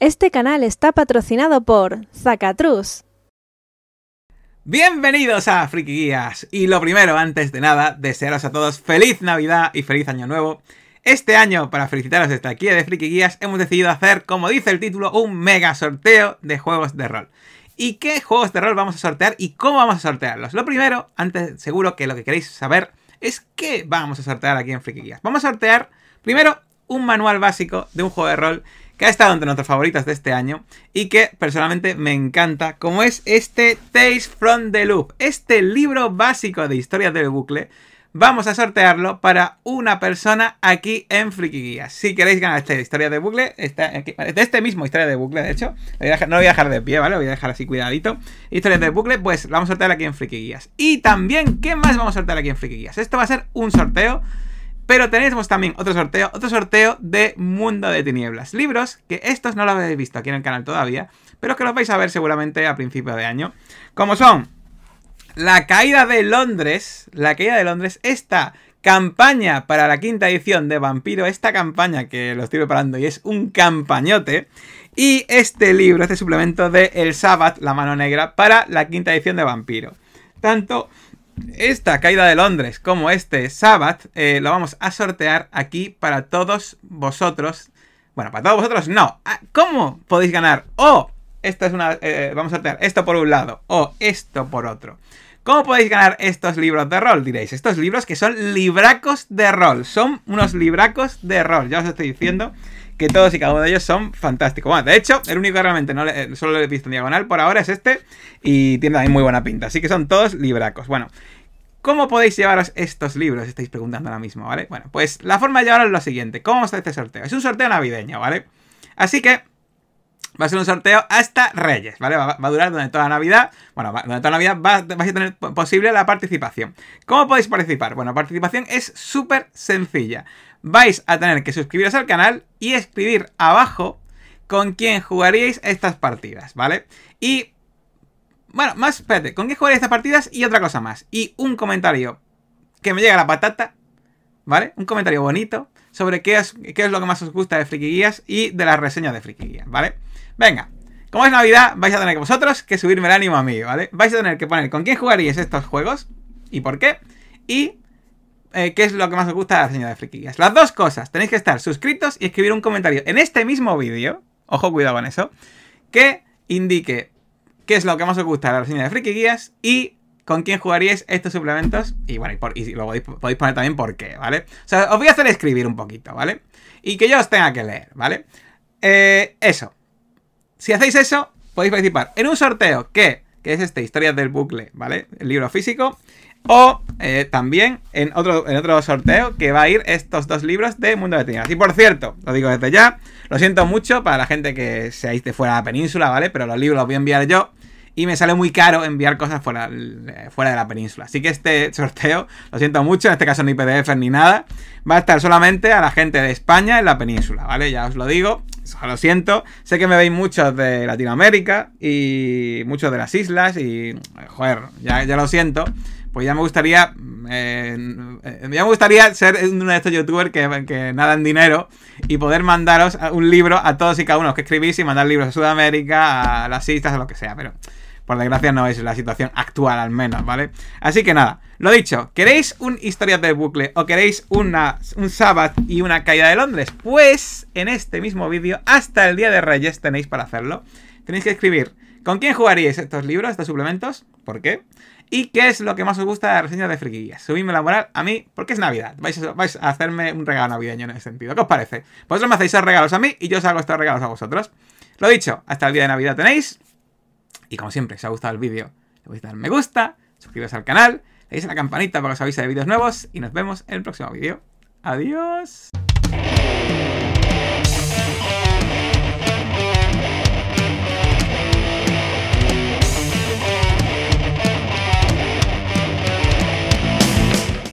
Este canal está patrocinado por Zacatrus. Bienvenidos a Friki Guías. Y lo primero, antes de nada, desearos a todos feliz Navidad y feliz Año Nuevo. Este año, para felicitaros desde aquí de Friki Guías, hemos decidido hacer, como dice el título, un mega sorteo de juegos de rol. ¿Y qué juegos de rol vamos a sortear y cómo vamos a sortearlos? Lo primero, antes seguro que lo que queréis saber es qué vamos a sortear aquí en Friki Guías. Vamos a sortear primero un manual básico de un juego de rol que ha estado entre nuestras favoritas de este año y que personalmente me encanta, como es este Taste from the Loop, este libro básico de historias del bucle. Vamos a sortearlo para una persona aquí en Friki Si queréis ganar esta historia de bucle, está de este mismo historia de bucle, de hecho, no lo voy a dejar de pie, ¿vale? Lo voy a dejar así cuidadito. Historias de bucle, pues la vamos a sortear aquí en Friki Y también, ¿qué más vamos a sortear aquí en Friki Esto va a ser un sorteo pero tenemos también otro sorteo, otro sorteo de Mundo de Tinieblas. Libros que estos no los habéis visto aquí en el canal todavía, pero que los vais a ver seguramente a principio de año. Como son La Caída de Londres, La Caída de Londres, esta campaña para la quinta edición de Vampiro, esta campaña que lo estoy preparando y es un campañote. Y este libro, este suplemento de El Sabbath, La Mano Negra, para la quinta edición de Vampiro. Tanto esta caída de Londres como este Sabbath eh, lo vamos a sortear aquí para todos vosotros. Bueno, para todos vosotros no. Ah, ¿Cómo podéis ganar? O esta es una... Eh, vamos a sortear esto por un lado o esto por otro. ¿Cómo podéis ganar estos libros de rol? Diréis, estos libros que son libracos de rol. Son unos libracos de rol, ya os estoy diciendo que todos y cada uno de ellos son fantásticos. Bueno, de hecho, el único que realmente no le, eh, solo lo he visto en diagonal por ahora es este y tiene también muy buena pinta. Así que son todos libracos. Bueno, ¿Cómo podéis llevaros estos libros? Estáis preguntando ahora mismo, ¿vale? Bueno, pues la forma de llevaros es lo siguiente. ¿Cómo está este sorteo? Es un sorteo navideño, ¿vale? Así que va a ser un sorteo hasta Reyes, ¿vale? Va, a durar durante toda la Navidad. Bueno, durante toda la Navidad vais a tener posible la participación. ¿Cómo podéis participar? Bueno, participación es súper sencilla vais a tener que suscribiros al canal y escribir abajo con quién jugaríais estas partidas, ¿vale? Y... Bueno, más, espérate, ¿con quién jugaríais estas partidas? Y otra cosa más. Y un comentario que me llega la patata, ¿vale? Un comentario bonito sobre qué es, qué es lo que más os gusta de Friki Guías y de las reseñas de Friki Guías, ¿vale? Venga, como es Navidad, vais a tener que vosotros que subirme el ánimo a mí, ¿vale? Vais a tener que poner con quién jugaríais estos juegos y por qué. Y eh, qué es lo que más os gusta la señora de Guías? Las dos cosas. Tenéis que estar suscritos y escribir un comentario en este mismo vídeo. Ojo, cuidado con eso. Que indique qué es lo que más os gusta de la señora de Guías. y con quién jugaríais estos suplementos. Y bueno, y, luego podéis poner también por qué, ¿vale? O sea, os voy a hacer escribir un poquito, ¿vale? Y que yo os tenga que leer, ¿vale? Eh, eso. Si hacéis eso, podéis participar en un sorteo que que es este, Historias del Bucle, ¿vale? El libro físico. O eh, también en otro, en otro sorteo que va a ir estos dos libros de Mundo de Tinieblas. Y por cierto, lo digo desde ya, lo siento mucho para la gente que seáis de fuera de la península, ¿vale? Pero los libros los voy a enviar yo y me sale muy caro enviar cosas fuera, eh, fuera de la península. Así que este sorteo, lo siento mucho, en este caso ni PDF ni nada, va a estar solamente a la gente de España en la península, ¿vale? Ya os lo digo lo siento. Sé que me veis muchos de Latinoamérica y muchos de las islas y, joder, ya, ya lo siento. Pues ya me gustaría, eh, ya me gustaría ser uno de estos youtubers que, que nadan dinero y poder mandaros un libro a todos y cada uno que escribís y mandar libros a Sudamérica, a las islas, a lo que sea, pero... Por desgracia no es la situación actual al menos, ¿vale? Así que nada, lo dicho, ¿queréis un Historias de Bucle o queréis un Sabbath y una caída de Londres? Pues en este mismo vídeo, hasta el Día de Reyes tenéis para hacerlo. Tenéis que escribir con quién jugaríais estos libros, estos suplementos, por qué, y qué es lo que más os gusta de la reseña de friquillas. Subidme la moral a mí, porque es Navidad. Vais a, vais a hacerme un regalo navideño en ese sentido. ¿Qué os parece? Vosotros me hacéis esos regalos a mí y yo os hago estos regalos a vosotros. Lo dicho, hasta el día de Navidad tenéis y como siempre, si os ha gustado el vídeo, le podéis dar me gusta, suscribiros al canal, le deis a la campanita para que os avise de vídeos nuevos y nos vemos en el próximo vídeo. Adiós.